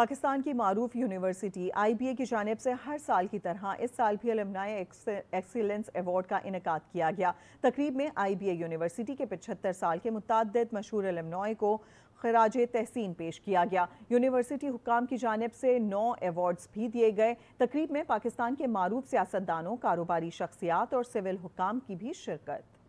पाकिस्तान की मरूफ university IBA की जानब से हर साल की तरह इस साल भी अलमनाए एक्सीलेंस एवार्ड का इनका किया गया तकरीब में आईबीए यूनिवर्सिटी के पचहत्तर साल के मुतद मशहूर अलमनाए को खराज तहसीन पेश किया गया यूनिवर्सिटी हुकाम की जानब से नौ एवॉर्ड्स भी दिए गए तकरीब में पाकिस्तान के मरूफ सियासतदानों कारोबारी शख्सियात और सिविल हुकाम की भी शिरकत